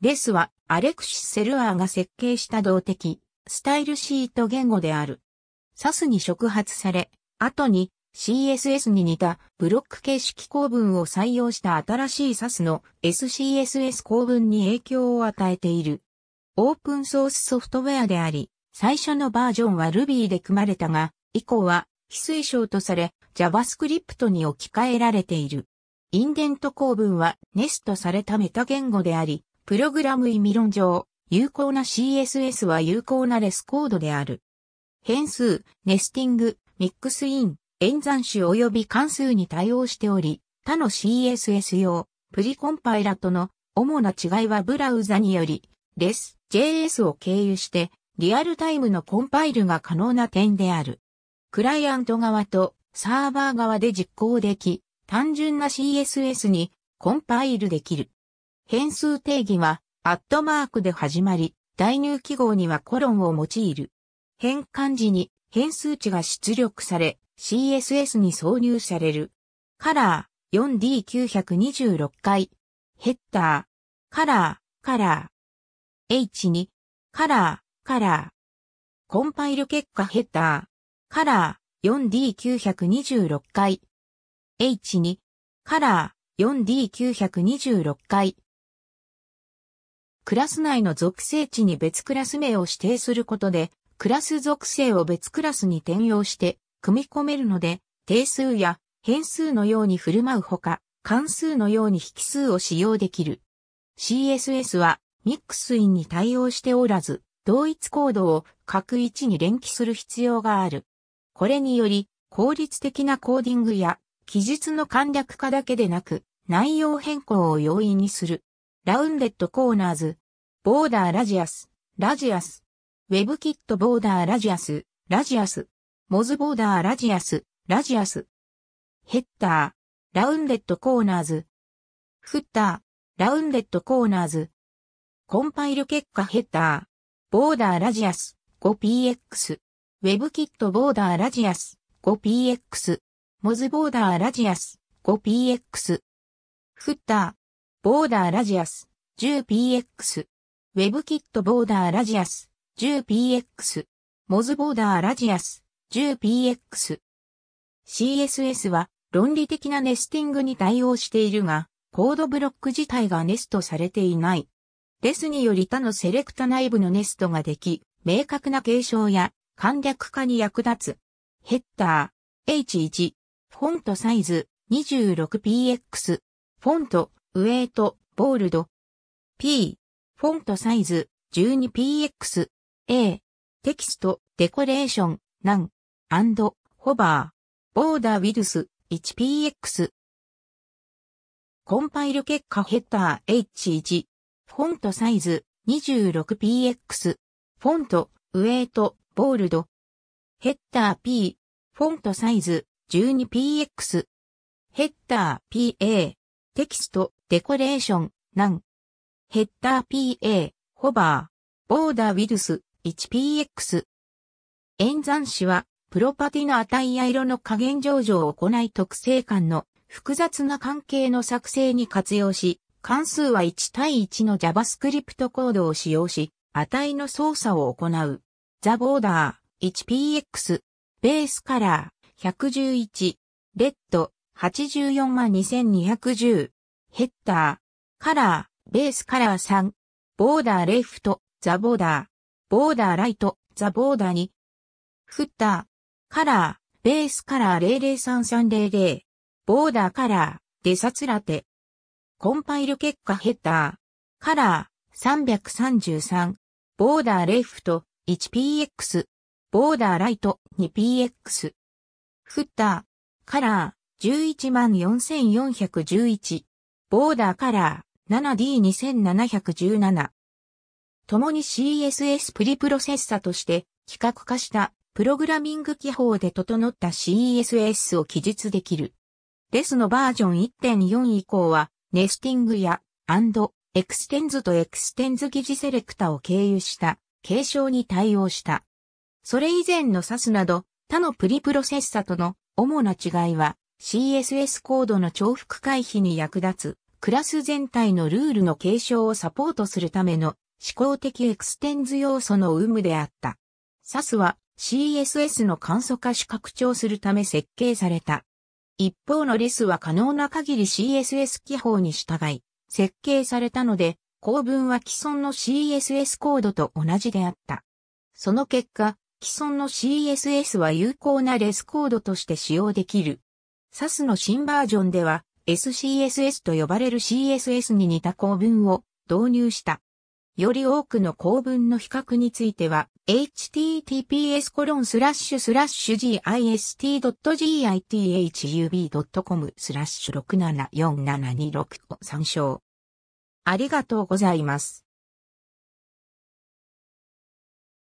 レスはアレクシス・セルアーが設計した動的、スタイルシート言語である。サスに触発され、後に CSS に似たブロック形式構文を採用した新しいサスの SCSS 構文に影響を与えている。オープンソースソフトウェアであり、最初のバージョンは Ruby で組まれたが、以降は非推奨とされ JavaScript に置き換えられている。インデント構文はネストされたメタ言語であり、プログラム意味論上、有効な CSS は有効なレスコードである。変数、ネスティング、ミックスイン、演算子及び関数に対応しており、他の CSS 用、プリコンパイラとの主な違いはブラウザにより、レス、JS を経由して、リアルタイムのコンパイルが可能な点である。クライアント側とサーバー側で実行でき、単純な CSS にコンパイルできる。変数定義は、アットマークで始まり、代入記号にはコロンを用いる。変換時に変数値が出力され、CSS に挿入される。カラー 4D926 回。ヘッダー。カラー、カラー。H2。カラー、カラー。コンパイル結果ヘッダー。カラー 4D926 回。H2。カラー 4D926 回。クラス内の属性値に別クラス名を指定することで、クラス属性を別クラスに転用して、組み込めるので、定数や変数のように振る舞うほか、関数のように引数を使用できる。CSS はミックスインに対応しておらず、同一コードを各位置に連記する必要がある。これにより、効率的なコーディングや、記述の簡略化だけでなく、内容変更を容易にする。ラウンデッドコーナーズ、ボーダーラジアス、ラジアス、ウェブキットボーダーラジアス、ラジアス、モズボーダーラジアス、ラジアス、ヘッダー、ラウンデッドコーナーズ、フッター、ラウンデッドコーナーズ、コンパイル結果ヘッダー、ボーダーラジアス、5px、ウェブキットボーダーラジアス、5px、モズボーダーラジアス、5px、フッタボーダーラジアス 10px。ウェブキットボーダーラジアス 10px。モズボーダーラジアス 10px。CSS は論理的なネスティングに対応しているが、コードブロック自体がネストされていない。レスにより他のセレクタ内部のネストができ、明確な継承や簡略化に役立つ。ヘッダー、H1、フォントサイズ、26px、フォント、ウェイト、ボールド。P、フォントサイズ、12px。A、テキスト、デコレーション、ナン、アンド、ホバー。ボーダーウィルス、1px。コンパイル結果ヘッダー H1。フォントサイズ、26px。フォント、ウェイト、ボールド。ヘッダー P。フォントサイズ、12px。ヘッダー PA。テキスト、デコレーション、ナン。ヘッダー PA、ホバー、ボーダーウィルス、1PX。演算子は、プロパティの値や色の加減上場を行い特性間の複雑な関係の作成に活用し、関数は1対1の JavaScript コードを使用し、値の操作を行う。ザ・ボーダー 1PX、ベースカラー、111、レッド、842,210、ヘッダー、カラー、ベースカラー3、ボーダーレフト、ザボーダー、ボーダーライト、ザボーダー2、フッター、カラー、ベースカラー003300、ボーダーカラー、デサツラテ、コンパイル結果ヘッダー、カラー333、ボーダーレフト 1px、ボーダーライト 2px、フッター、カラー114,411、ボーダーカラー 7D2717。共に CSS プリプロセッサとして規格化したプログラミング技法で整った CSS を記述できる。レスのバージョン1.4以降は、ネスティングや、アンド、エクステンズとエクステンズ記事セレクタを経由した、継承に対応した。それ以前の SAS など、他のプリプロセッサとの主な違いは、CSS コードの重複回避に役立つ、クラス全体のルールの継承をサポートするための思考的エクステンズ要素の有無であった。SAS は CSS の簡素化し拡張するため設計された。一方の l e s は可能な限り CSS 記法に従い、設計されたので、構文は既存の CSS コードと同じであった。その結果、既存の CSS は有効な l e s コードとして使用できる。SAS の新バージョンでは SCSS と呼ばれる CSS に似た構文を導入した。より多くの構文の比較については、https://gist.github.com スラッシュ6 7 4 7 2 6を参照。ありがとうございます。